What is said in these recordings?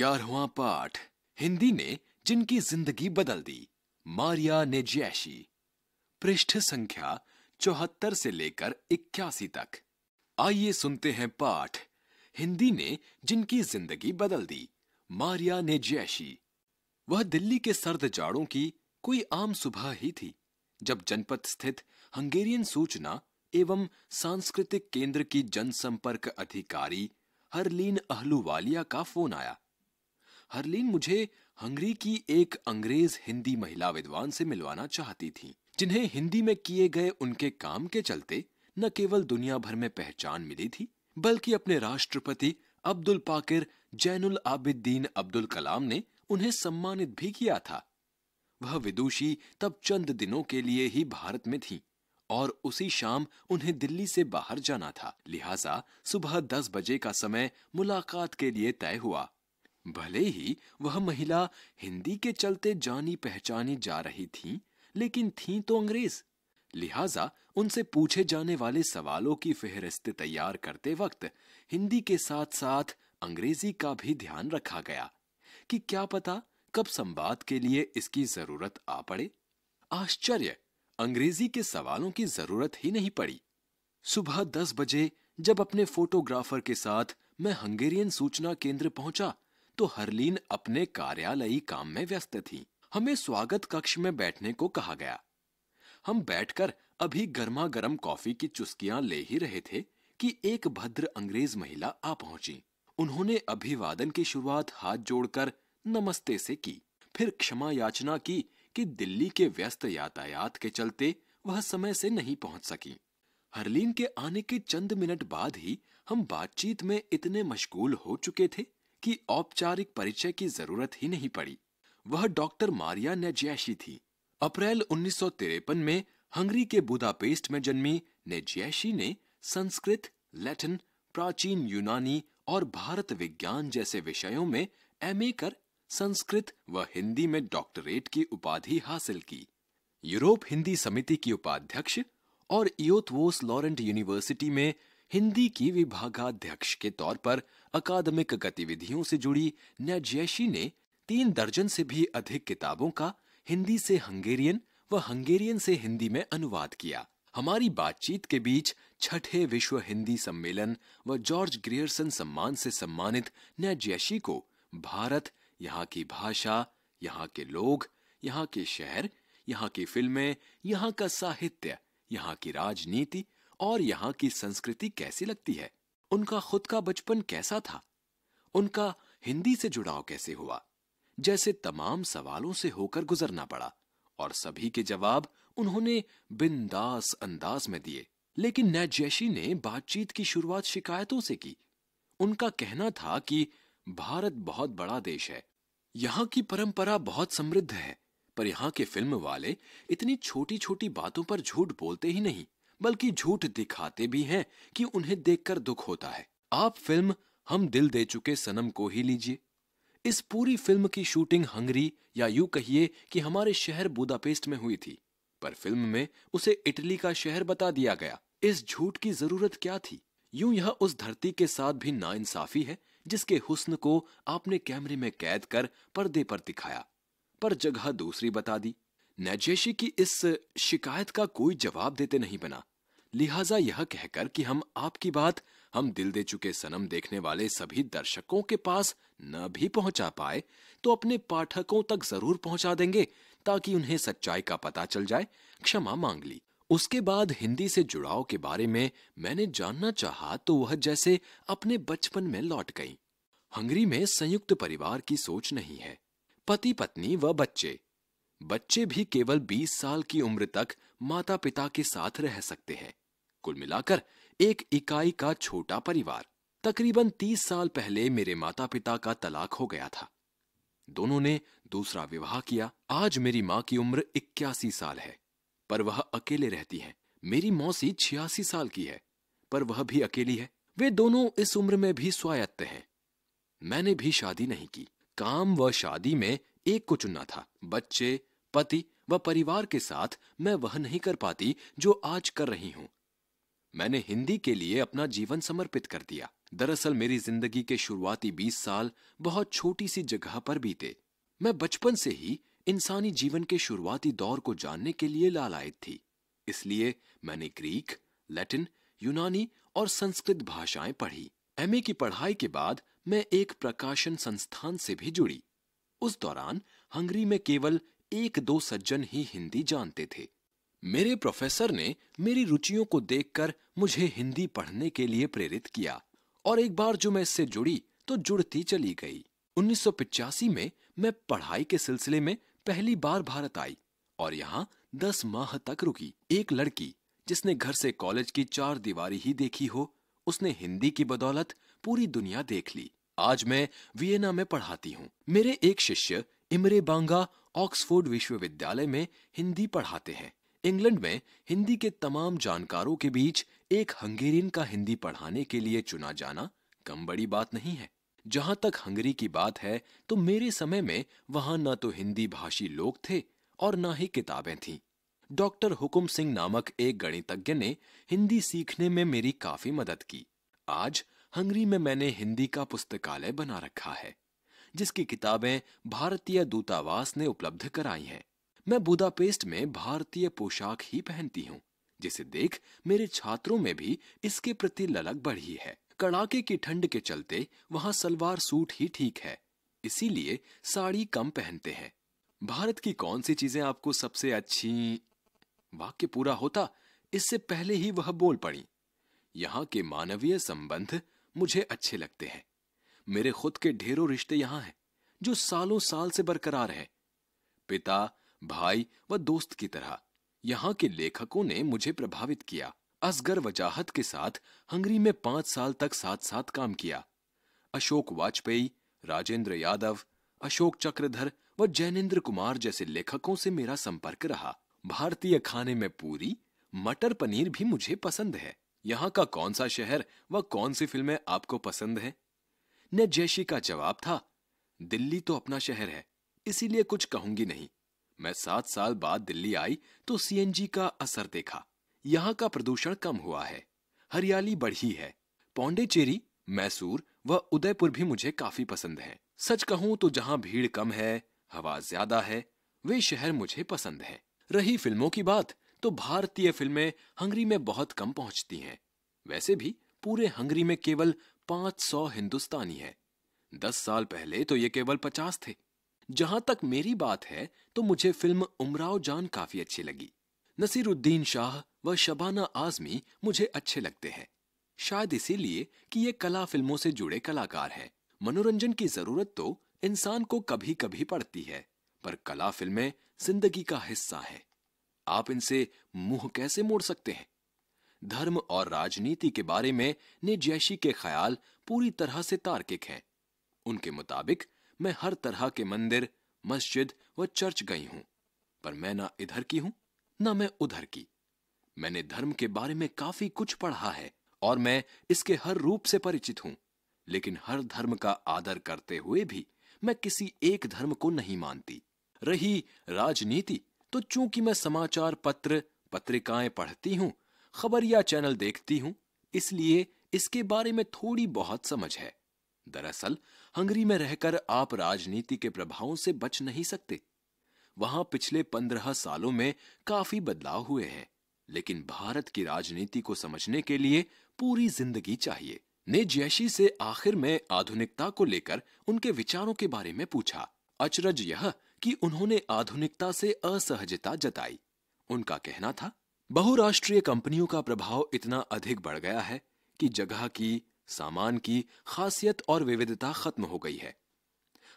ग्यारहवा पाठ हिंदी ने जिनकी जिंदगी बदल दी मारिया ने जैशी पृष्ठ संख्या चौहत्तर से लेकर इक्यासी तक आइए सुनते हैं पाठ हिंदी ने जिनकी जिंदगी बदल दी मारिया ने जैशी वह दिल्ली के सर्द जाड़ों की कोई आम सुबह ही थी जब जनपद स्थित हंगेरियन सूचना एवं सांस्कृतिक केंद्र की जनसंपर्क अधिकारी हरलीन अहलूवालिया का फोन आया हरलीन मुझे हंगरी की एक अंग्रेज हिंदी महिला विद्वान से मिलवाना चाहती थी जिन्हें हिंदी में किए गए उनके काम के चलते न केवल दुनिया भर में पहचान मिली थी बल्कि अपने राष्ट्रपति अब्दुल पाकिर जैनुल आबिदीन अब्दुल कलाम ने उन्हें सम्मानित भी किया था वह विदुषी तब चंद दिनों के लिए ही भारत में थी और उसी शाम उन्हें दिल्ली से बाहर जाना था लिहाजा सुबह दस बजे का समय मुलाकात के लिए तय हुआ भले ही वह महिला हिंदी के चलते जानी पहचानी जा रही थी लेकिन थी तो अंग्रेज लिहाजा उनसे पूछे जाने वाले सवालों की फेहरिस्त तैयार करते वक्त हिंदी के साथ साथ अंग्रेजी का भी ध्यान रखा गया कि क्या पता कब संवाद के लिए इसकी जरूरत आ पड़े आश्चर्य अंग्रेजी के सवालों की जरूरत ही नहीं पड़ी सुबह दस बजे जब अपने फोटोग्राफर के साथ मैं हंगेरियन सूचना केंद्र पहुंचा तो हरलीन अपने कार्यालयी काम में व्यस्त थी हमें स्वागत कक्ष में बैठने को कहा गया हम बैठकर अभी गर्मा गर्म कॉफी की चुस्कियां ले ही रहे थे कि एक भद्र अंग्रेज महिला आ पहुंची उन्होंने अभिवादन की शुरुआत हाथ जोड़कर नमस्ते से की फिर क्षमा याचना की कि दिल्ली के व्यस्त यातायात के चलते वह समय से नहीं पहुंच सकी हरलीन के आने के चंद मिनट बाद ही हम बातचीत में इतने मशगूल हो चुके थे कि औपचारिक परिचय की जरूरत ही नहीं पड़ी वह डॉक्टर मारिया नेजैशी थी अप्रैल उन्नीस में हंगरी के बुदापेस्ट में जन्मी नेजैशी ने संस्कृत लैटिन प्राचीन यूनानी और भारत विज्ञान जैसे विषयों में एमए कर संस्कृत व हिंदी में डॉक्टरेट की उपाधि हासिल की यूरोप हिंदी समिति की उपाध्यक्ष और इोथवोस लॉरेंट यूनिवर्सिटी में हिंदी की विभागाध्यक्ष के तौर पर अकादमिक गतिविधियों से जुड़ी न्याजैशी ने तीन दर्जन से भी अधिक किताबों का हिंदी से हंगेरियन व हंगेरियन से हिंदी में अनुवाद किया हमारी बातचीत के बीच छठे विश्व हिंदी सम्मेलन व जॉर्ज ग्रियर्सन सम्मान से सम्मानित न्याजैशी को भारत यहाँ की भाषा यहाँ के लोग यहाँ के शहर यहाँ की फिल्में यहाँ का साहित्य यहाँ की राजनीति और यहाँ की संस्कृति कैसी लगती है उनका खुद का बचपन कैसा था उनका हिंदी से जुड़ाव कैसे हुआ जैसे तमाम सवालों से होकर गुजरना पड़ा और सभी के जवाब उन्होंने बिंदास अंदाज में दिए लेकिन नैजैशी ने बातचीत की शुरुआत शिकायतों से की उनका कहना था कि भारत बहुत बड़ा देश है यहाँ की परंपरा बहुत समृद्ध है पर यहाँ के फिल्म वाले इतनी छोटी छोटी बातों पर झूठ बोलते ही नहीं बल्कि झूठ दिखाते भी हैं कि उन्हें देखकर दुख होता है आप फिल्म हम दिल दे चुके सनम को ही लीजिए इस पूरी फिल्म की शूटिंग हंगरी या यू कहिए कि हमारे शहर बुदापेस्ट में हुई थी पर फिल्म में उसे इटली का शहर बता दिया गया इस झूठ की जरूरत क्या थी यूं यह उस धरती के साथ भी नाइंसाफी है जिसके हुस्न को आपने कैमरे में कैद कर पर्दे पर दिखाया पर जगह दूसरी बता दी नैजेशी की इस शिकायत का कोई जवाब देते नहीं बना लिहाजा यह कहकर कि हम आपकी बात हम दिल दे चुके सनम देखने वाले सभी दर्शकों के पास न भी पहुंचा पाए तो अपने पाठकों तक जरूर पहुंचा देंगे ताकि उन्हें सच्चाई का पता चल जाए क्षमा मांग ली उसके बाद हिंदी से जुड़ाव के बारे में मैंने जानना चाहा तो वह जैसे अपने बचपन में लौट गई हंगरी में संयुक्त परिवार की सोच नहीं है पति पत्नी व बच्चे बच्चे भी केवल 20 साल की उम्र तक माता पिता के साथ रह सकते हैं कुल मिलाकर एक इकाई का छोटा परिवार तकरीबन तीस साल पहले मेरे माता पिता का तलाक हो गया था दोनों ने दूसरा विवाह किया आज मेरी माँ की उम्र इक्यासी साल है पर वह अकेले रहती है मेरी मौसी छियासी साल की है पर वह भी अकेली है वे दोनों इस उम्र में भी स्वायत्त हैं मैंने भी शादी नहीं की काम व शादी में एक को चुनना था बच्चे पति व परिवार के साथ मैं वह नहीं कर पाती जो आज कर रही हूं मैंने हिंदी के लिए अपना जीवन समर्पित कर दिया दरअसल मेरी जिंदगी के शुरुआती बीस साल बहुत छोटी सी जगह पर बीते मैं बचपन से ही इंसानी जीवन के शुरुआती दौर को जानने के लिए लालायत थी इसलिए मैंने ग्रीक लैटिन यूनानी और संस्कृत भाषाएं पढ़ी एमए की पढ़ाई के बाद मैं एक प्रकाशन संस्थान से भी जुड़ी उस दौरान हंगरी में केवल एक दो सज्जन ही हिंदी जानते थे मेरे प्रोफेसर ने मेरी रुचियों को देखकर मुझे हिंदी पढ़ने के लिए प्रेरित किया और एक बार जो मैं इससे जुड़ी तो जुड़ती चली गई उन्नीस में मैं पढ़ाई के सिलसिले में पहली बार भारत आई और यहाँ दस माह तक रुकी एक लड़की जिसने घर से कॉलेज की चार दीवारी ही देखी हो उसने हिंदी की बदौलत पूरी दुनिया देख ली आज मैं वियना में पढ़ाती हूँ मेरे एक शिष्य इमरे बांगा ऑक्सफोर्ड विश्वविद्यालय में हिंदी पढ़ाते हैं इंग्लैंड में हिंदी के तमाम जानकारों के बीच एक हंगेरियन का हिंदी पढ़ाने के लिए चुना जाना कम बड़ी बात नहीं है जहां तक हंगरी की बात है तो मेरे समय में वहां ना तो हिंदी भाषी लोग थे और ना ही किताबें थीं। डॉक्टर हुकुम सिंह नामक एक गणितज्ञ ने हिंदी सीखने में मेरी काफी मदद की आज हंगरी में मैंने हिंदी का पुस्तकालय बना रखा है जिसकी किताबें भारतीय दूतावास ने उपलब्ध कराई हैं मैं बुदापेस्ट में भारतीय पोशाक ही पहनती हूँ जिसे देख मेरे छात्रों में भी इसके प्रति ललक बढ़ी है कड़ाके की ठंड के चलते वहाँ सलवार सूट ही ठीक है इसीलिए साड़ी कम पहनते हैं भारत की कौन सी चीजें आपको सबसे अच्छी वाक्य पूरा होता इससे पहले ही वह बोल पड़ी यहाँ के मानवीय संबंध मुझे अच्छे लगते हैं मेरे खुद के ढेरों रिश्ते यहाँ हैं जो सालों साल से बरकरार हैं पिता भाई व दोस्त की तरह यहाँ के लेखकों ने मुझे प्रभावित किया असगर वजाहत के साथ हंगरी में पांच साल तक साथ साथ काम किया अशोक वाजपेयी राजेंद्र यादव अशोक चक्रधर व जैनेन्द्र कुमार जैसे लेखकों से मेरा संपर्क रहा भारतीय खाने में पूरी मटर पनीर भी मुझे पसंद है यहाँ का कौन सा शहर व कौन सी फिल्में आपको पसंद है न जैशी का जवाब था दिल्ली तो अपना शहर है इसीलिए कुछ कहूंगी नहीं मैं सात साल बाद दिल्ली आई तो सीएनजी का असर देखा यहाँ का प्रदूषण कम हुआ है हरियाली बढ़ी है पौंडेचेरी मैसूर व उदयपुर भी मुझे काफी पसंद है सच कहूँ तो जहाँ भीड़ कम है हवा ज्यादा है वे शहर मुझे पसंद है रही फिल्मों की बात तो भारतीय फिल्में हंगरी में बहुत कम पहुंचती हैं वैसे भी पूरे हंगरी में केवल 500 हिंदुस्तानी हैं। दस साल पहले तो ये केवल 50 थे जहां तक मेरी बात है तो मुझे फिल्म उमराव जान काफी अच्छी लगी नसीरुद्दीन शाह व शबाना आजमी मुझे अच्छे लगते हैं शायद इसीलिए कि ये कला फिल्मों से जुड़े कलाकार हैं मनोरंजन की जरूरत तो इंसान को कभी कभी पड़ती है पर कला फिल्में जिंदगी का हिस्सा है आप इनसे मुंह कैसे मोड़ सकते हैं धर्म और राजनीति के बारे में निजैशी जैशी के ख्याल पूरी तरह से तार्किक हैं उनके मुताबिक मैं हर तरह के मंदिर मस्जिद व चर्च गई हूं पर मैं ना इधर की हूं ना मैं उधर की मैंने धर्म के बारे में काफी कुछ पढ़ा है और मैं इसके हर रूप से परिचित हूं लेकिन हर धर्म का आदर करते हुए भी मैं किसी एक धर्म को नहीं मानती रही राजनीति तो चूंकि मैं समाचार पत्र पत्रिकाएं पढ़ती हूं खबर या चैनल देखती हूं इसलिए इसके बारे में थोड़ी बहुत समझ है दरअसल हंगरी में रहकर आप राजनीति के प्रभावों से बच नहीं सकते वहां पिछले पंद्रह सालों में काफी बदलाव हुए हैं लेकिन भारत की राजनीति को समझने के लिए पूरी जिंदगी चाहिए ने जैशी से आखिर में आधुनिकता को लेकर उनके विचारों के बारे में पूछा अचरज यह कि उन्होंने आधुनिकता से असहजता जताई उनका कहना था बहुराष्ट्रीय कंपनियों का प्रभाव इतना अधिक बढ़ गया है कि जगह की सामान की खासियत और विविधता खत्म हो गई है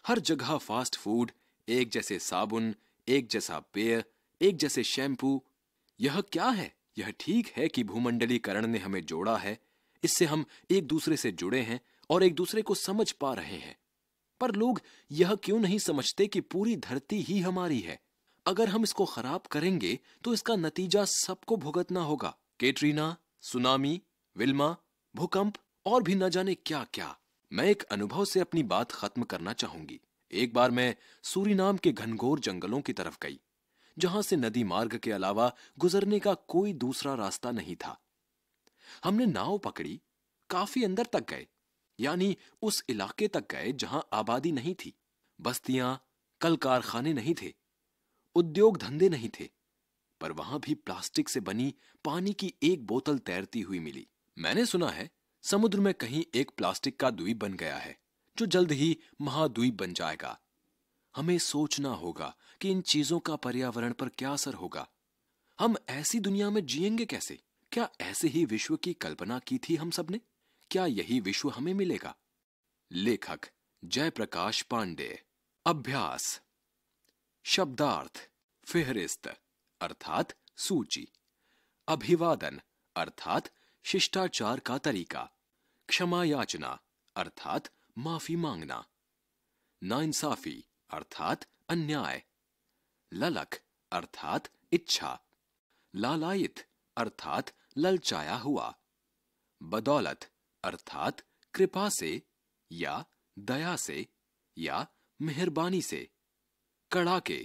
हर जगह फास्ट फूड एक जैसे साबुन एक जैसा पेय एक जैसे शैम्पू यह क्या है यह ठीक है कि भूमंडलीकरण ने हमें जोड़ा है इससे हम एक दूसरे से जुड़े हैं और एक दूसरे को समझ पा रहे हैं पर लोग यह क्यों नहीं समझते कि पूरी धरती ही हमारी है अगर हम इसको खराब करेंगे तो इसका नतीजा सबको भुगतना होगा केटरीना सुनामी विल्मा भूकंप और भी न जाने क्या क्या मैं एक अनुभव से अपनी बात खत्म करना चाहूंगी एक बार मैं सूरीनाम के घनघोर जंगलों की तरफ गई जहां से नदी मार्ग के अलावा गुजरने का कोई दूसरा रास्ता नहीं था हमने नाव पकड़ी काफी अंदर तक गए यानी उस इलाके तक गए जहां आबादी नहीं थी बस्तियां कल कारखाने नहीं थे उद्योग धंधे नहीं थे पर वहां भी प्लास्टिक से बनी पानी की एक बोतल तैरती हुई मिली मैंने सुना है समुद्र में कहीं एक प्लास्टिक का द्वीप बन गया है जो जल्द ही महाद्वीप बन जाएगा हमें सोचना होगा कि इन चीजों का पर्यावरण पर क्या असर होगा हम ऐसी दुनिया में जिएंगे कैसे क्या ऐसे ही विश्व की कल्पना की थी हम सबने क्या यही विश्व हमें मिलेगा लेखक जयप्रकाश पांडे अभ्यास शब्दार्थ फेहरिस्त अर्थात सूची अभिवादन अर्थात शिष्टाचार का तरीका क्षमा याचना अर्थात माफी मांगना नाइंसाफी अर्थात अन्याय ललक अर्थात इच्छा लालायित अर्थात ललचाया हुआ बदौलत अर्थात कृपा से या दया से या मेहरबानी से कड़ाके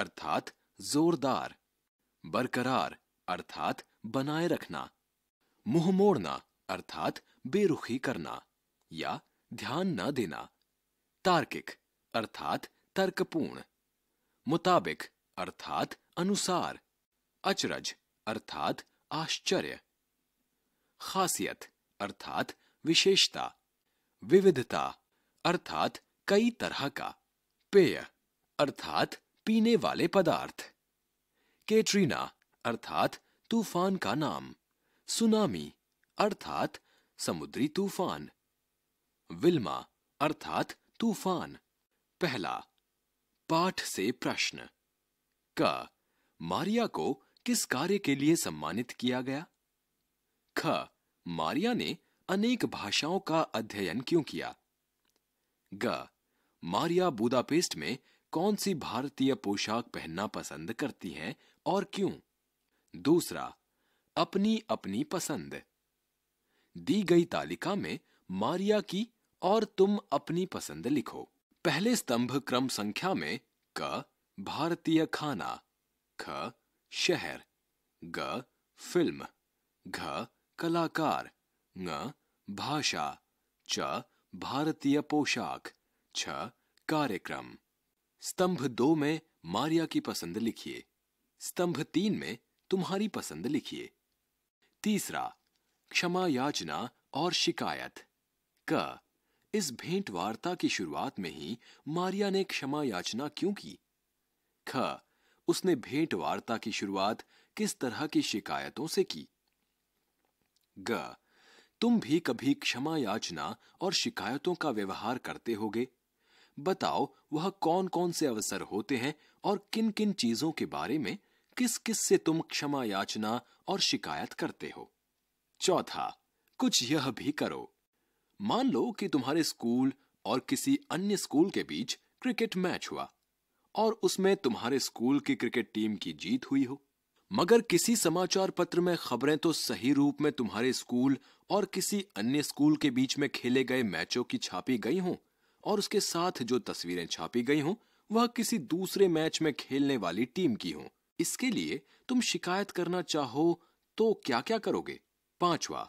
अर्थात जोरदार बरकरार अर्थात बनाए रखना मुंह मोड़ना अर्थात बेरुखी करना या ध्यान न देना तार्किक अर्थात तर्कपूर्ण मुताबिक अर्थात अनुसार अचरज अर्थात आश्चर्य खासियत अर्थात विशेषता विविधता अर्थात कई तरह का पेय अर्थात पीने वाले पदार्थ केटरीना अर्थात तूफान का नाम सुनामी अर्थात समुद्री तूफान विल्मा अर्थात तूफान पहला पाठ से प्रश्न क मारिया को किस कार्य के लिए सम्मानित किया गया ख मारिया ने अनेक भाषाओं का अध्ययन क्यों किया ग मारिया बुदापेस्ट में कौन सी भारतीय पोशाक पहनना पसंद करती हैं और क्यों दूसरा अपनी अपनी पसंद दी गई तालिका में मारिया की और तुम अपनी पसंद लिखो पहले स्तंभ क्रम संख्या में क भारतीय खाना ख शहर ग फिल्म घ कलाकार ङ भाषा च भारतीय पोशाक छ कार्यक्रम स्तंभ दो में मारिया की पसंद लिखिए स्तंभ तीन में तुम्हारी पसंद लिखिए तीसरा क्षमा याचना और शिकायत क इस भेंट वार्ता की शुरुआत में ही मारिया ने क्षमा याचना क्यों की ख उसने भेंट वार्ता की शुरुआत किस तरह की शिकायतों से की ग तुम भी कभी क्षमा याचना और शिकायतों का व्यवहार करते होगे बताओ वह कौन कौन से अवसर होते हैं और किन किन चीजों के बारे में किस किस से तुम क्षमा याचना और शिकायत करते हो चौथा कुछ यह भी करो मान लो कि तुम्हारे स्कूल और किसी अन्य स्कूल के बीच क्रिकेट मैच हुआ और उसमें तुम्हारे स्कूल की क्रिकेट टीम की जीत हुई हो मगर किसी समाचार पत्र में खबरें तो सही रूप में तुम्हारे स्कूल और किसी अन्य स्कूल के बीच में खेले गए मैचों की छापी गई हों और उसके साथ जो तस्वीरें छापी गई हों वह किसी दूसरे मैच में खेलने वाली टीम की हों इसके लिए तुम शिकायत करना चाहो तो क्या क्या करोगे पांचवा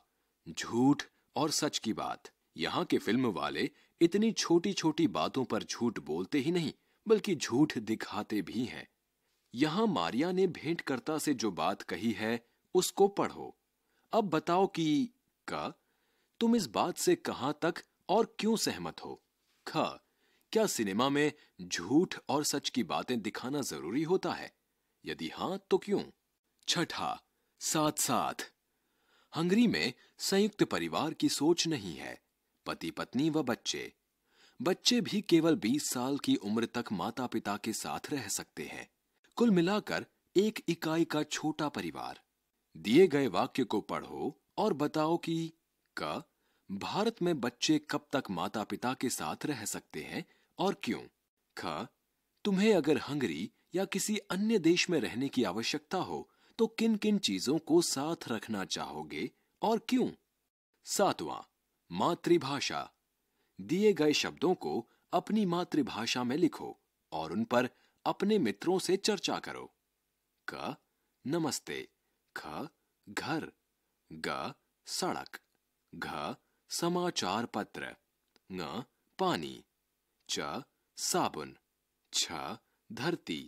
झूठ और सच की बात यहाँ के फिल्म वाले इतनी छोटी छोटी बातों पर झूठ बोलते ही नहीं बल्कि झूठ दिखाते भी हैं यहाँ मारिया ने भेंटकर्ता से जो बात कही है उसको पढ़ो अब बताओ कि क तुम इस बात से कहां तक और क्यों सहमत हो ख क्या सिनेमा में झूठ और सच की बातें दिखाना जरूरी होता है यदि हां तो क्यों छठा साथ साथ हंगरी में संयुक्त परिवार की सोच नहीं है पति पत्नी व बच्चे बच्चे भी केवल 20 साल की उम्र तक माता पिता के साथ रह सकते हैं कुल मिलाकर एक इकाई का छोटा परिवार दिए गए वाक्य को पढ़ो और बताओ कि क भारत में बच्चे कब तक माता पिता के साथ रह सकते हैं और क्यों ख तुम्हें अगर हंगरी या किसी अन्य देश में रहने की आवश्यकता हो तो किन किन चीजों को साथ रखना चाहोगे और क्यों सातवां मातृभाषा दिए गए शब्दों को अपनी मातृभाषा में लिखो और उन पर अपने मित्रों से चर्चा करो क नमस्ते ख घर ग सड़क घ समाचार पत्र न पानी च साबुन छ धरती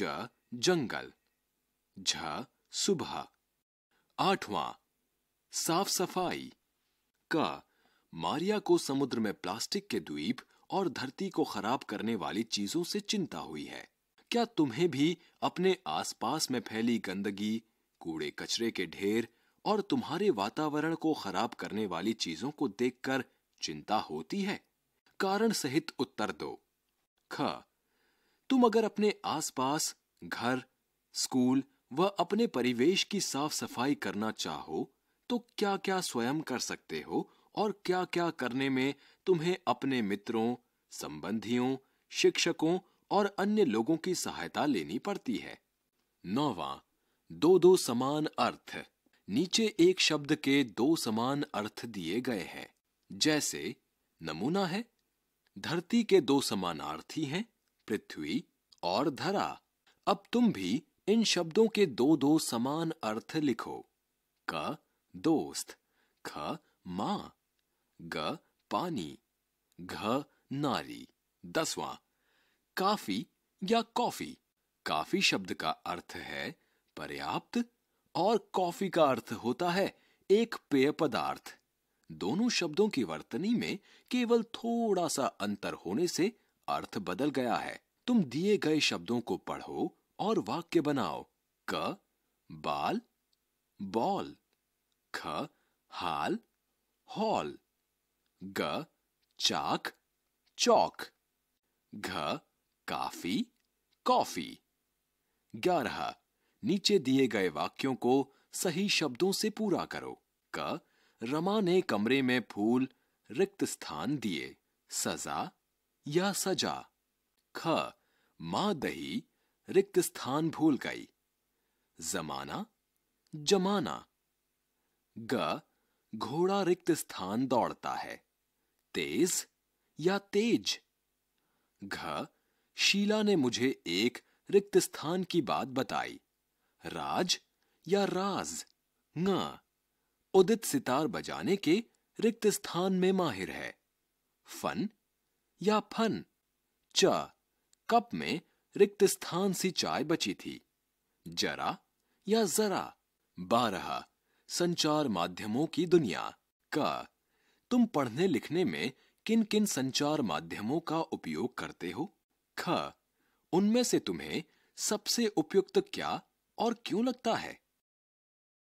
ज जंगल झा सुबह आठवां साफ सफाई का मारिया को समुद्र में प्लास्टिक के द्वीप और धरती को खराब करने वाली चीजों से चिंता हुई है क्या तुम्हें भी अपने आसपास में फैली गंदगी कूड़े कचरे के ढेर और तुम्हारे वातावरण को खराब करने वाली चीजों को देखकर चिंता होती है कारण सहित उत्तर दो ख तुम अगर अपने आसपास घर स्कूल व अपने परिवेश की साफ सफाई करना चाहो तो क्या क्या स्वयं कर सकते हो और क्या क्या करने में तुम्हें अपने मित्रों संबंधियों शिक्षकों और अन्य लोगों की सहायता लेनी पड़ती है नौवा दो दो समान अर्थ नीचे एक शब्द के दो समान अर्थ दिए गए हैं जैसे नमूना है धरती के दो समानार्थी हैं पृथ्वी और धरा अब तुम भी इन शब्दों के दो दो समान अर्थ लिखो क दोस्त ख मां ग पानी घ नारी दसवां काफी या कॉफी काफी शब्द का अर्थ है पर्याप्त और कॉफी का अर्थ होता है एक पेय पदार्थ दोनों शब्दों की वर्तनी में केवल थोड़ा सा अंतर होने से अर्थ बदल गया है तुम दिए गए शब्दों को पढ़ो और वाक्य बनाओ क बाल बॉल ख हाल हॉल ग चाक चौक घ काफी कॉफी ग्यारह नीचे दिए गए वाक्यों को सही शब्दों से पूरा करो क रमा ने कमरे में फूल रिक्त स्थान दिए सजा या सजा ख माँ दही रिक्त स्थान भूल गई जमाना जमाना ग घोड़ा रिक्त स्थान दौड़ता है तेज या तेज घ शीला ने मुझे एक रिक्त स्थान की बात बताई राज या राज ङ उदित सितार बजाने के रिक्त स्थान में माहिर है फन या फन च कप में रिक्त स्थान सी चाय बची थी जरा या जरा बारह संचार माध्यमों की दुनिया का तुम पढ़ने लिखने में किन किन संचार माध्यमों का उपयोग करते हो ख उनमें से तुम्हें सबसे उपयुक्त क्या और क्यों लगता है